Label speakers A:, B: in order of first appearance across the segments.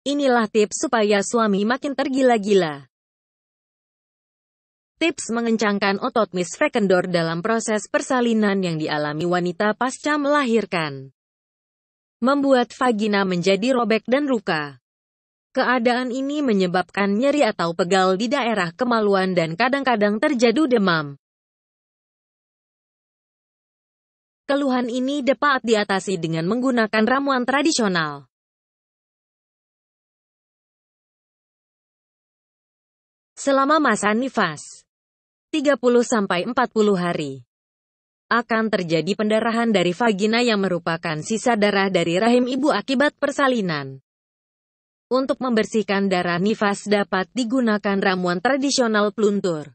A: Inilah tips supaya suami makin tergila-gila. Tips mengencangkan otot Miss Frekendor dalam proses persalinan yang dialami wanita pasca melahirkan. Membuat vagina menjadi robek dan ruka. Keadaan ini menyebabkan nyeri atau pegal di daerah kemaluan
B: dan kadang-kadang terjadi demam. Keluhan ini dapat diatasi dengan menggunakan ramuan tradisional. selama masa
A: nifas 30-40 hari. Akan terjadi pendarahan dari vagina yang merupakan sisa darah dari rahim ibu akibat persalinan. Untuk membersihkan darah nifas dapat digunakan ramuan tradisional peluntur.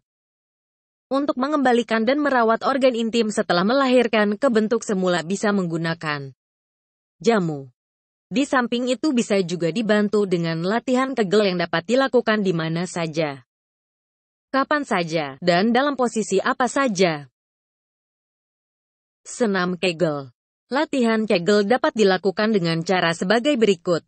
A: Untuk mengembalikan dan merawat organ intim setelah melahirkan ke bentuk semula bisa menggunakan jamu. Di samping itu bisa juga dibantu dengan latihan kegel yang dapat dilakukan di mana saja kapan saja, dan dalam posisi apa saja. Senam Kegel Latihan Kegel dapat dilakukan dengan cara sebagai berikut.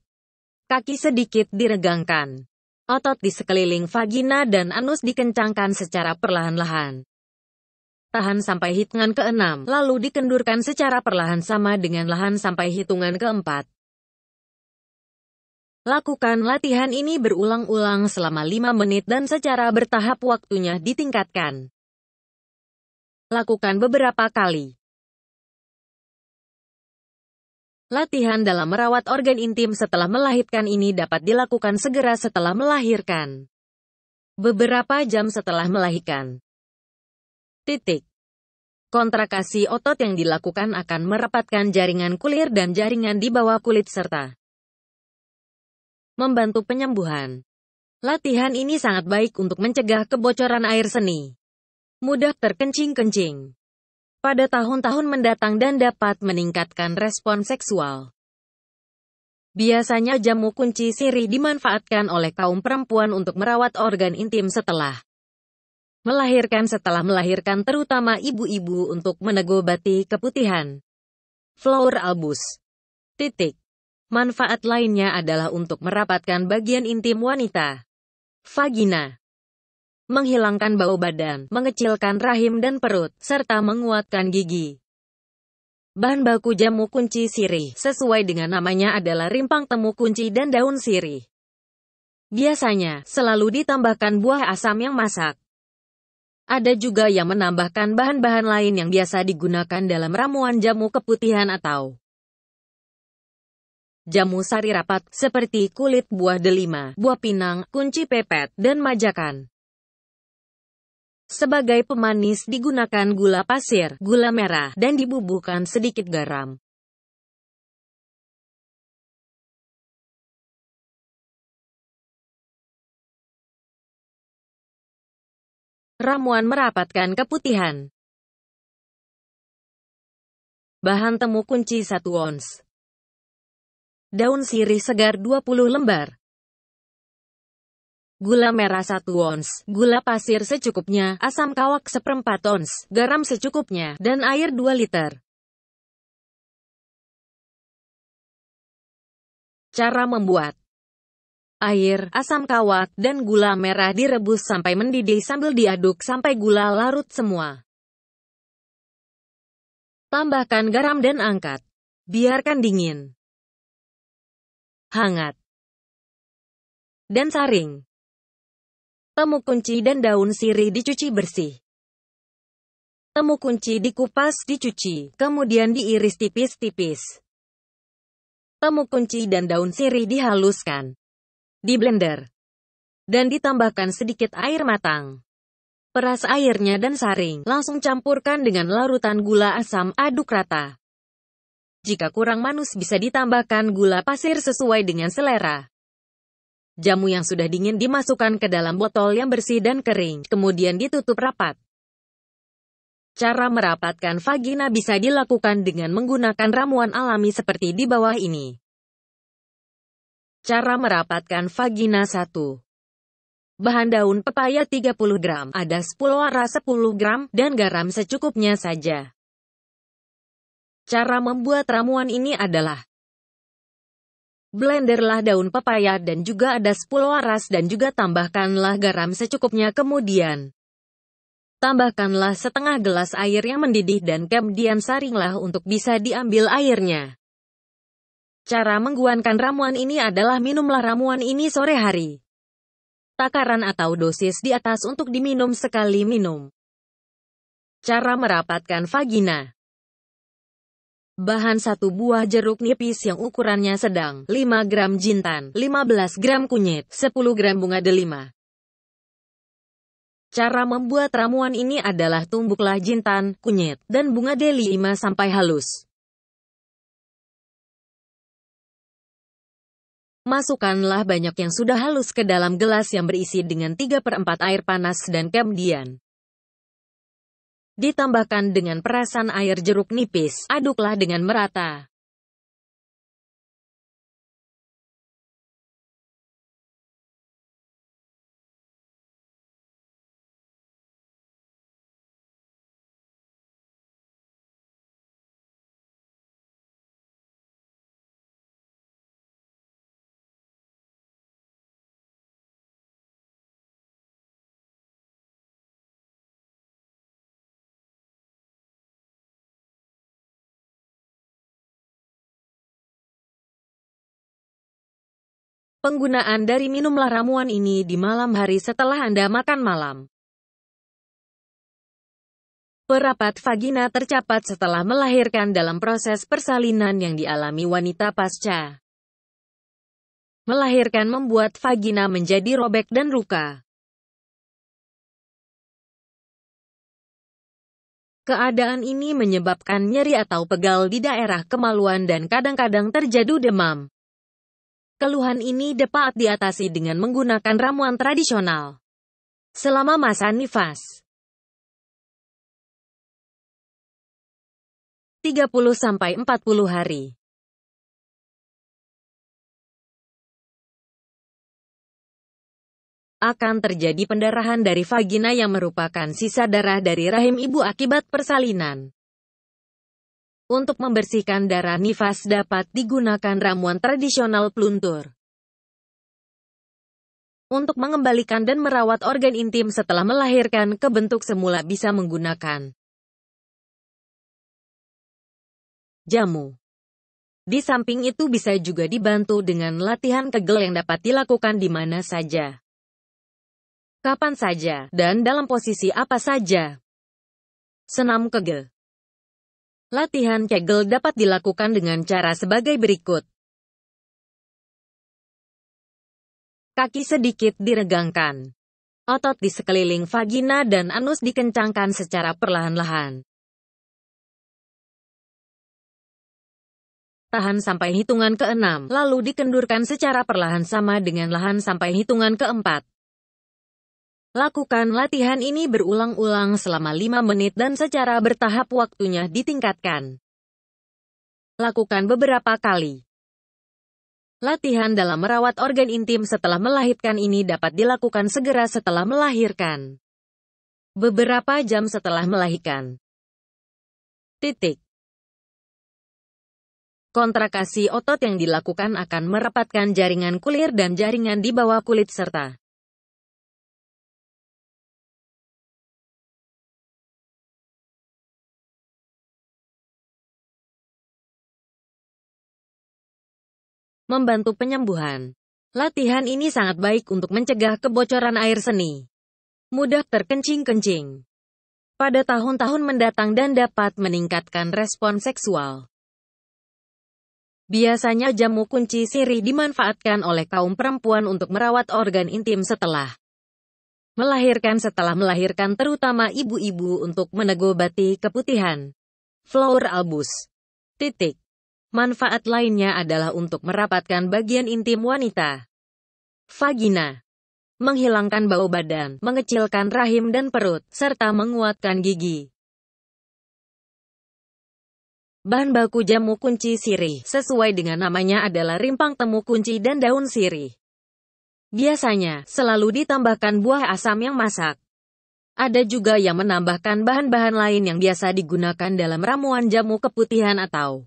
A: Kaki sedikit diregangkan. Otot di sekeliling vagina dan anus dikencangkan secara perlahan-lahan. Tahan sampai hitungan keenam, lalu dikendurkan secara perlahan sama dengan lahan sampai hitungan keempat. Lakukan latihan ini berulang-ulang selama 5 menit dan secara bertahap waktunya ditingkatkan. Lakukan beberapa kali.
B: Latihan dalam merawat organ intim setelah
A: melahirkan ini dapat dilakukan segera setelah melahirkan. Beberapa jam setelah melahirkan. Titik. Kontrakasi otot yang dilakukan akan merapatkan jaringan kulir dan jaringan di bawah kulit serta membantu penyembuhan. Latihan ini sangat baik untuk mencegah kebocoran air seni. Mudah terkencing-kencing pada tahun-tahun mendatang dan dapat meningkatkan respon seksual. Biasanya jamu kunci siri dimanfaatkan oleh kaum perempuan untuk merawat organ intim setelah melahirkan setelah melahirkan terutama ibu-ibu untuk menegobati keputihan. Flower albus. Titik. Manfaat lainnya adalah untuk merapatkan bagian intim wanita. Vagina menghilangkan bau badan, mengecilkan rahim dan perut, serta menguatkan gigi. Bahan baku jamu kunci sirih, sesuai dengan namanya adalah rimpang temu kunci dan daun sirih. Biasanya, selalu ditambahkan buah asam yang masak. Ada juga yang menambahkan bahan-bahan lain yang biasa digunakan dalam ramuan jamu keputihan atau jamu sari rapat, seperti kulit buah delima, buah pinang, kunci pepet, dan majakan. Sebagai pemanis digunakan gula pasir, gula merah, dan dibubuhkan
B: sedikit garam. Ramuan merapatkan keputihan. Bahan temu kunci 1 ons. Daun sirih segar 20
A: lembar. Gula merah 1 ons, gula pasir secukupnya, asam kawak seperempat ons, garam secukupnya, dan air 2 liter.
B: Cara membuat
A: Air, asam kawat, dan gula merah direbus sampai mendidih sambil diaduk sampai gula larut semua.
B: Tambahkan garam dan angkat. Biarkan dingin hangat, dan saring. Temu kunci dan daun
A: sirih dicuci bersih. Temu kunci dikupas, dicuci, kemudian diiris tipis-tipis. Temu kunci dan daun sirih dihaluskan. Di blender. Dan ditambahkan sedikit air matang. Peras airnya dan saring, langsung campurkan dengan larutan gula asam, aduk rata. Jika kurang manis bisa ditambahkan gula pasir sesuai dengan selera. Jamu yang sudah dingin dimasukkan ke dalam botol yang bersih dan kering, kemudian ditutup rapat. Cara merapatkan vagina bisa dilakukan dengan menggunakan ramuan alami seperti di bawah ini. Cara merapatkan vagina 1. Bahan daun pepaya 30 gram, ada 10 arah 10 gram, dan garam secukupnya saja. Cara membuat ramuan ini adalah Blenderlah daun pepaya dan juga ada 10 aras dan juga tambahkanlah garam secukupnya kemudian. Tambahkanlah setengah gelas air yang mendidih dan kemudian saringlah untuk bisa diambil airnya. Cara mengguankan ramuan ini adalah minumlah ramuan ini sore hari. Takaran atau dosis di atas untuk diminum sekali minum. Cara merapatkan vagina Bahan satu buah jeruk nipis yang ukurannya sedang, 5 gram jintan, 15 gram kunyit, 10 gram bunga delima. Cara membuat ramuan ini adalah tumbuklah jintan, kunyit, dan bunga delima sampai halus. Masukkanlah banyak yang sudah halus ke dalam gelas yang berisi dengan 3 per 4 air panas dan kemudian Ditambahkan dengan perasan air jeruk nipis,
B: aduklah dengan merata.
A: Penggunaan dari minumlah ramuan ini di malam hari setelah Anda makan malam. Perapat vagina tercapat setelah melahirkan dalam proses persalinan yang dialami wanita pasca. Melahirkan membuat vagina menjadi robek dan luka.
B: Keadaan ini menyebabkan nyeri atau
A: pegal di daerah kemaluan dan kadang-kadang terjadi demam. Keluhan ini dapat diatasi dengan menggunakan ramuan tradisional. Selama masa
B: nifas, 30-40 hari. Akan terjadi pendarahan dari vagina
A: yang merupakan sisa darah dari rahim ibu akibat persalinan. Untuk membersihkan darah nifas dapat digunakan ramuan tradisional peluntur. Untuk mengembalikan dan merawat organ intim setelah
B: melahirkan ke bentuk semula bisa menggunakan
A: jamu. Di samping itu bisa juga dibantu dengan latihan kegel yang dapat dilakukan di mana saja, kapan saja, dan
B: dalam posisi apa saja. Senam kegel Latihan Kegel dapat dilakukan dengan cara sebagai berikut. Kaki sedikit diregangkan. Otot di sekeliling vagina dan anus dikencangkan secara perlahan-lahan.
A: Tahan sampai hitungan keenam, lalu dikendurkan secara perlahan sama dengan lahan sampai hitungan keempat. Lakukan latihan ini berulang-ulang selama 5 menit dan secara bertahap waktunya ditingkatkan. Lakukan beberapa kali. Latihan dalam merawat organ intim setelah melahirkan ini dapat dilakukan segera setelah melahirkan. Beberapa jam setelah melahirkan. Titik.
B: Kontrakasi otot yang dilakukan akan merapatkan jaringan kulir dan jaringan di bawah kulit serta membantu penyembuhan.
A: Latihan ini sangat baik untuk mencegah kebocoran air seni. Mudah terkencing-kencing. Pada tahun-tahun mendatang dan dapat meningkatkan respon seksual. Biasanya jamu kunci sirih dimanfaatkan oleh kaum perempuan untuk merawat organ intim setelah melahirkan setelah melahirkan terutama ibu-ibu untuk menegobati keputihan. Flower albus. Titik. Manfaat lainnya adalah untuk merapatkan bagian intim wanita. Vagina menghilangkan bau badan, mengecilkan rahim dan perut, serta menguatkan gigi. Bahan baku jamu kunci sirih, sesuai dengan namanya adalah rimpang temu kunci dan daun sirih. Biasanya, selalu ditambahkan buah asam yang masak. Ada juga yang menambahkan bahan-bahan lain yang biasa digunakan dalam ramuan jamu keputihan atau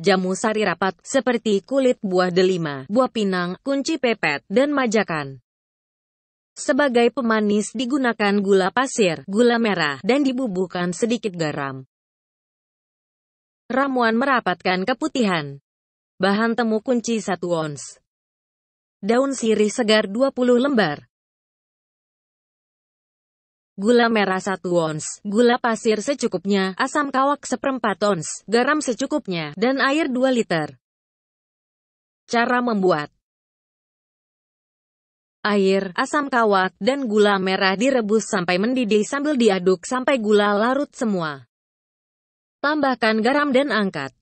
A: jamu sari rapat, seperti kulit buah delima, buah pinang, kunci pepet, dan majakan. Sebagai pemanis digunakan gula pasir, gula merah, dan dibubuhkan sedikit garam. Ramuan merapatkan keputihan. Bahan temu kunci 1 ons.
B: Daun sirih segar 20 lembar
A: gula merah 1 ons, gula pasir secukupnya, asam kawak seperempat ons, garam secukupnya, dan air 2 liter. Cara membuat Air, asam kawak, dan gula merah direbus sampai mendidih sambil diaduk sampai gula larut semua. Tambahkan garam dan angkat.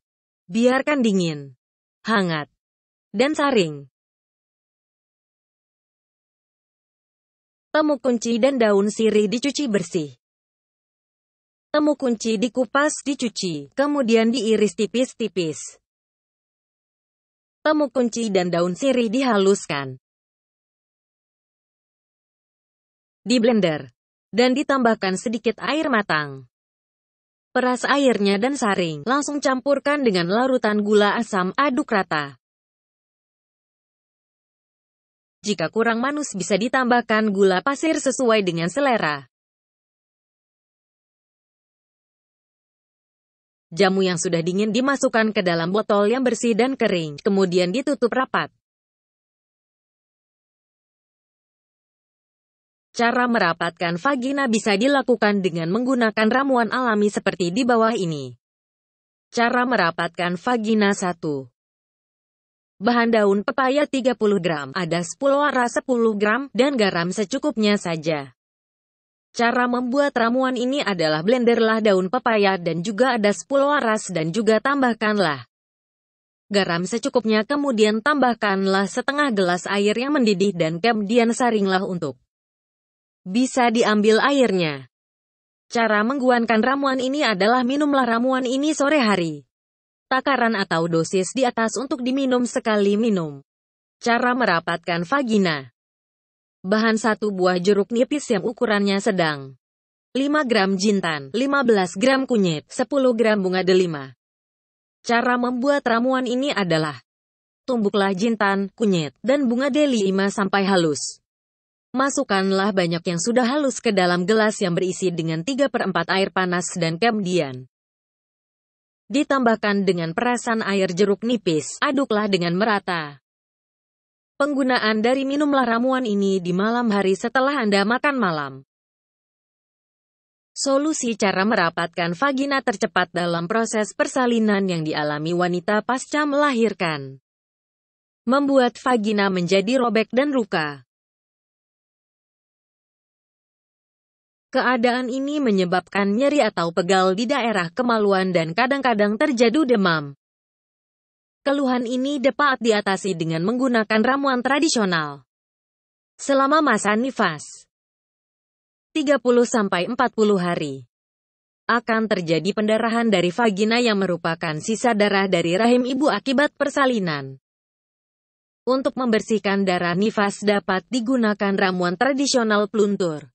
A: Biarkan dingin, hangat, dan
B: saring. Temu kunci dan daun sirih dicuci bersih. Temu kunci dikupas, dicuci, kemudian diiris tipis-tipis. Temu kunci dan daun sirih dihaluskan. Di
A: blender. Dan ditambahkan sedikit air matang. Peras airnya dan saring, langsung campurkan dengan larutan gula asam, aduk rata.
B: Jika kurang manis bisa ditambahkan
A: gula pasir sesuai
B: dengan selera. Jamu yang sudah dingin dimasukkan ke dalam botol yang bersih dan kering, kemudian ditutup rapat. Cara
A: merapatkan vagina bisa dilakukan dengan menggunakan ramuan alami seperti di bawah ini. Cara merapatkan vagina 1. Bahan daun pepaya 30 gram, ada 10 arah 10 gram, dan garam secukupnya saja. Cara membuat ramuan ini adalah blenderlah daun pepaya dan juga ada 10 aras dan juga tambahkanlah garam secukupnya kemudian tambahkanlah setengah gelas air yang mendidih dan kemudian saringlah untuk bisa diambil airnya. Cara mengguankan ramuan ini adalah minumlah ramuan ini sore hari takaran atau dosis di atas untuk diminum sekali minum. Cara merapatkan vagina. Bahan satu buah jeruk nipis yang ukurannya sedang. 5 gram jintan, 15 gram kunyit, 10 gram bunga delima. Cara membuat ramuan ini adalah Tumbuklah jintan, kunyit, dan bunga delima sampai halus. Masukkanlah banyak yang sudah halus ke dalam gelas yang berisi dengan 3 per 4 air panas dan kemudian Ditambahkan dengan perasan air jeruk nipis, aduklah dengan merata. Penggunaan dari minumlah ramuan ini di malam hari setelah Anda makan malam. Solusi cara merapatkan vagina tercepat dalam proses persalinan yang dialami wanita pasca melahirkan. Membuat vagina menjadi robek dan luka. Keadaan ini menyebabkan nyeri atau pegal di daerah kemaluan dan kadang-kadang terjadi demam. Keluhan ini dapat diatasi dengan menggunakan ramuan tradisional. Selama masa nifas 30-40 hari akan terjadi pendarahan dari vagina yang merupakan sisa darah dari rahim ibu akibat persalinan. Untuk membersihkan darah nifas dapat digunakan ramuan tradisional peluntur.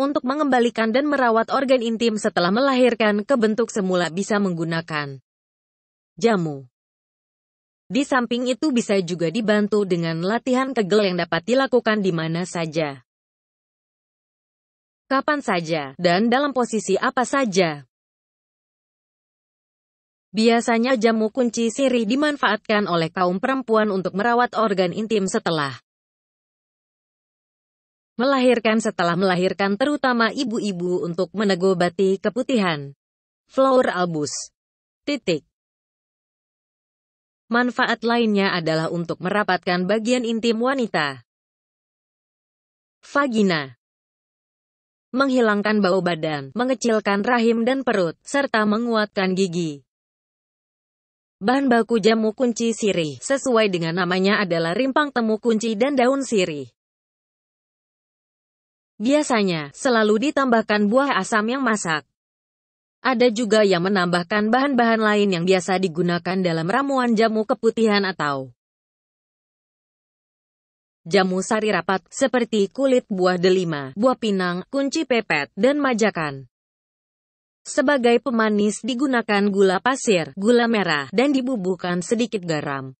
A: untuk mengembalikan dan merawat organ intim setelah melahirkan ke bentuk semula bisa menggunakan jamu. Di samping itu bisa juga dibantu dengan latihan kegel yang dapat dilakukan di mana saja. Kapan saja, dan dalam posisi apa saja.
B: Biasanya jamu kunci sirih dimanfaatkan oleh kaum
A: perempuan untuk merawat organ intim setelah melahirkan setelah melahirkan terutama ibu-ibu untuk menegobati keputihan. Flower albus. Titik. Manfaat lainnya adalah untuk merapatkan bagian intim wanita. Vagina Menghilangkan bau badan, mengecilkan rahim dan perut, serta menguatkan gigi. Bahan baku jamu kunci sirih, sesuai dengan namanya adalah rimpang temu kunci dan daun sirih. Biasanya, selalu ditambahkan buah asam yang masak. Ada juga yang menambahkan bahan-bahan lain yang biasa digunakan dalam ramuan jamu keputihan atau jamu sari rapat, seperti kulit buah delima, buah pinang, kunci pepet, dan majakan. Sebagai pemanis digunakan gula pasir, gula merah, dan dibubuhkan sedikit garam.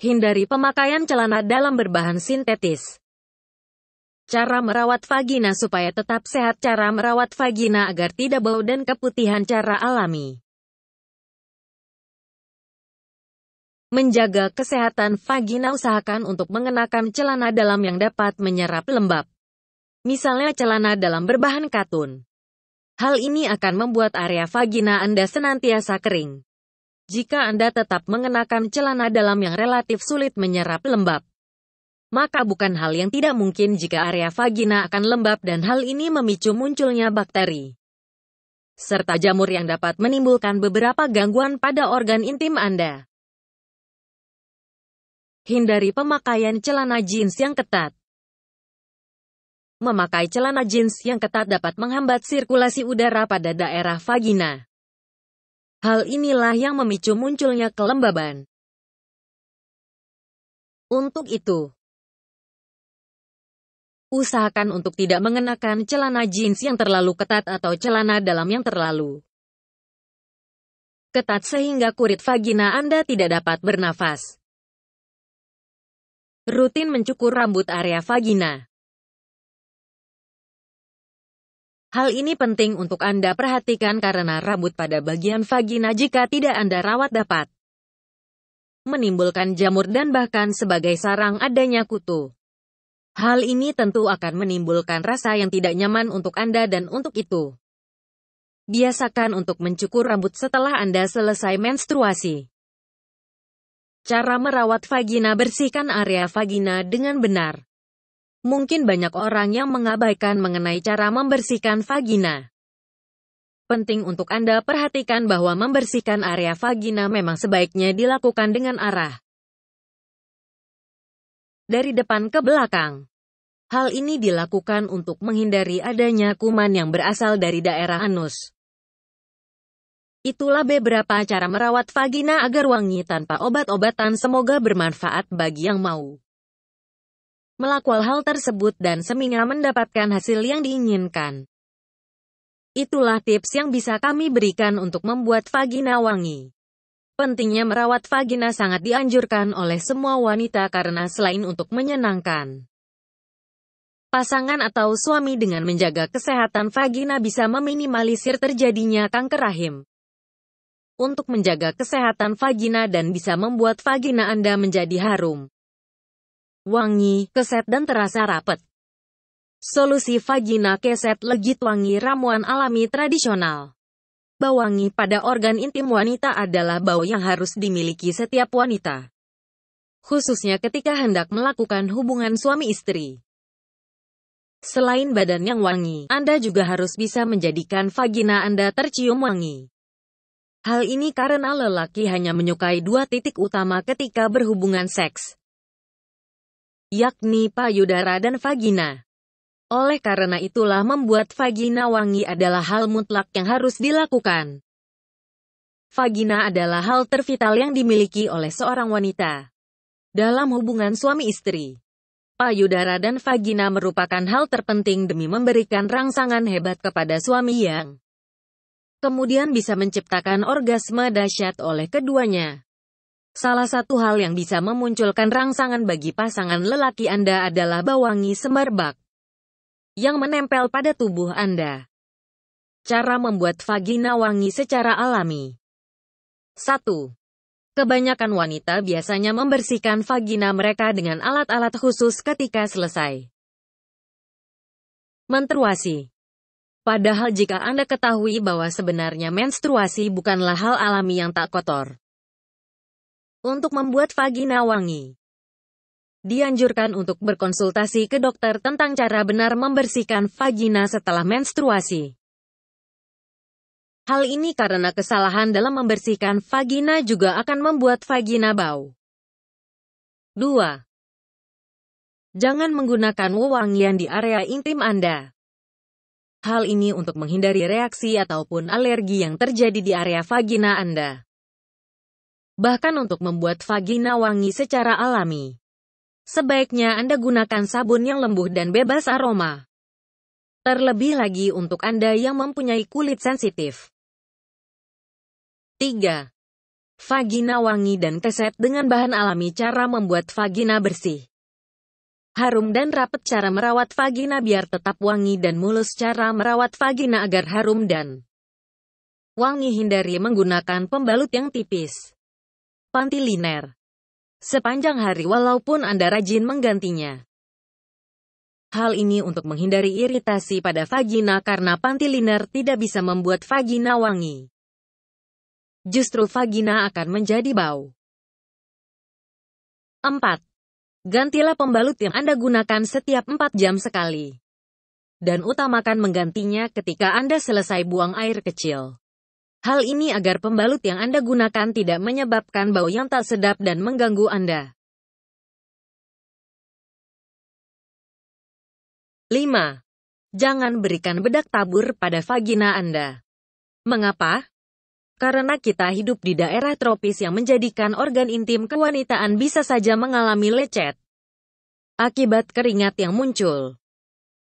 A: Hindari pemakaian celana dalam berbahan sintetis. Cara merawat vagina supaya tetap sehat Cara merawat vagina agar tidak bau dan keputihan cara alami.
B: Menjaga kesehatan vagina
A: usahakan untuk mengenakan celana dalam yang dapat menyerap lembab. Misalnya celana dalam berbahan katun. Hal ini akan membuat area vagina Anda senantiasa kering. Jika Anda tetap mengenakan celana dalam yang relatif sulit menyerap lembab, maka bukan hal yang tidak mungkin jika area vagina akan lembab dan hal ini memicu munculnya bakteri serta jamur yang dapat menimbulkan beberapa gangguan pada organ intim Anda. Hindari pemakaian celana jeans yang ketat. Memakai celana jeans yang ketat dapat menghambat sirkulasi udara pada daerah vagina Hal inilah yang memicu munculnya kelembaban.
B: Untuk itu, usahakan untuk tidak mengenakan
A: celana jeans yang terlalu ketat atau celana dalam yang terlalu ketat sehingga kulit vagina Anda tidak dapat bernafas.
B: Rutin mencukur rambut area vagina.
A: Hal ini penting untuk Anda perhatikan karena rambut pada bagian vagina jika tidak Anda rawat dapat menimbulkan jamur dan bahkan sebagai sarang adanya kutu. Hal ini tentu akan menimbulkan rasa yang tidak nyaman untuk Anda dan untuk itu. Biasakan untuk mencukur rambut setelah Anda selesai menstruasi. Cara merawat vagina bersihkan area vagina dengan benar. Mungkin banyak orang yang mengabaikan mengenai cara membersihkan vagina. Penting untuk Anda perhatikan bahwa membersihkan area vagina memang sebaiknya dilakukan dengan arah dari depan ke belakang. Hal ini dilakukan untuk menghindari adanya kuman yang berasal dari daerah anus. Itulah beberapa cara merawat vagina agar wangi tanpa obat-obatan. Semoga bermanfaat bagi yang mau melakukan hal tersebut dan seminggu mendapatkan hasil yang diinginkan. Itulah tips yang bisa kami berikan untuk membuat vagina wangi. Pentingnya merawat vagina sangat dianjurkan oleh semua wanita karena selain untuk menyenangkan pasangan atau suami dengan menjaga kesehatan vagina bisa meminimalisir terjadinya kanker rahim. Untuk menjaga kesehatan vagina dan bisa membuat vagina Anda menjadi harum wangi, keset dan terasa rapet. Solusi vagina keset legit wangi ramuan alami tradisional. Bau wangi pada organ intim wanita adalah bau yang harus dimiliki setiap wanita. Khususnya ketika hendak melakukan hubungan suami istri. Selain badan yang wangi, Anda juga harus bisa menjadikan vagina Anda tercium wangi. Hal ini karena lelaki hanya menyukai dua titik utama ketika berhubungan seks, yakni payudara dan vagina. Oleh karena itulah membuat vagina wangi adalah hal mutlak yang harus dilakukan. Vagina adalah hal tervital yang dimiliki oleh seorang wanita. Dalam hubungan suami istri, payudara dan vagina merupakan hal terpenting demi memberikan rangsangan hebat kepada suami yang kemudian bisa menciptakan orgasme dahsyat oleh keduanya. Salah satu hal yang bisa memunculkan rangsangan bagi pasangan lelaki Anda adalah bawangi semerbak yang menempel pada tubuh Anda. Cara membuat vagina wangi secara alami 1. Kebanyakan wanita biasanya membersihkan vagina mereka dengan alat-alat khusus ketika selesai menstruasi. Padahal jika Anda ketahui bahwa sebenarnya menstruasi bukanlah hal alami yang tak kotor untuk membuat vagina wangi. Dianjurkan untuk berkonsultasi ke dokter tentang cara benar membersihkan vagina setelah menstruasi. Hal ini karena kesalahan dalam membersihkan vagina juga akan membuat vagina bau. 2. Jangan menggunakan wewangian di area intim Anda. Hal ini untuk menghindari reaksi ataupun alergi yang terjadi di area vagina Anda bahkan untuk membuat vagina wangi secara alami. Sebaiknya Anda gunakan sabun yang lembut dan bebas aroma. Terlebih lagi untuk Anda yang mempunyai kulit sensitif. 3. Vagina wangi dan keset dengan bahan alami cara membuat vagina bersih. Harum dan rapat cara merawat vagina biar tetap wangi dan mulus cara merawat vagina agar harum dan wangi hindari menggunakan pembalut yang tipis panti liner. Sepanjang hari walaupun Anda rajin menggantinya. Hal ini untuk menghindari iritasi pada vagina karena panty liner tidak bisa membuat vagina wangi. Justru vagina akan menjadi bau. 4. Gantilah pembalut yang Anda gunakan setiap 4 jam sekali. Dan utamakan menggantinya ketika Anda selesai buang air kecil. Hal ini agar pembalut yang Anda gunakan tidak menyebabkan bau yang tak sedap dan mengganggu Anda.
B: 5. Jangan
A: berikan bedak tabur pada vagina Anda. Mengapa? Karena kita hidup di daerah tropis yang menjadikan organ intim kewanitaan bisa saja mengalami lecet. Akibat keringat yang muncul,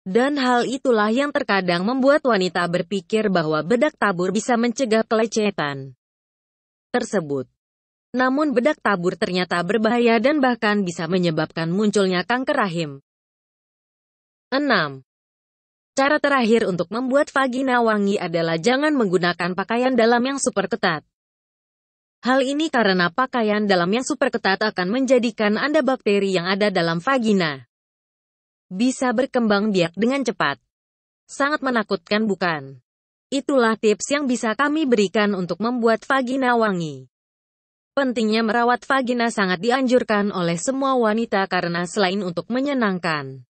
A: dan hal itulah yang terkadang membuat wanita berpikir bahwa bedak tabur bisa mencegah pelecehan tersebut. Namun bedak tabur ternyata berbahaya dan bahkan bisa menyebabkan munculnya kanker rahim. 6. Cara terakhir untuk membuat vagina wangi adalah jangan menggunakan pakaian dalam yang super ketat. Hal ini karena pakaian dalam yang super ketat akan menjadikan Anda bakteri yang ada dalam vagina bisa berkembang biak dengan cepat. Sangat menakutkan bukan? Itulah tips yang bisa kami berikan untuk membuat vagina wangi. Pentingnya merawat vagina sangat dianjurkan oleh semua wanita karena selain untuk menyenangkan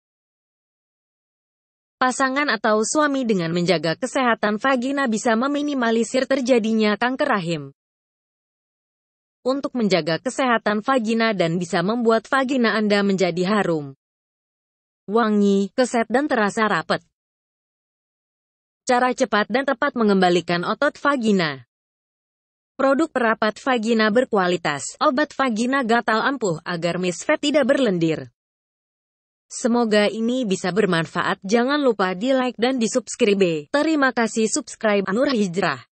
A: pasangan atau suami dengan menjaga kesehatan vagina bisa meminimalisir terjadinya kanker rahim. Untuk menjaga kesehatan vagina dan bisa membuat vagina
B: Anda menjadi harum wangi, keset dan terasa rapat.
A: Cara cepat dan tepat mengembalikan otot vagina. Produk perapat vagina berkualitas, obat vagina gatal ampuh agar misfet tidak berlendir. Semoga ini bisa bermanfaat. Jangan lupa di like dan di subscribe. Terima kasih subscribe Anur Hijrah.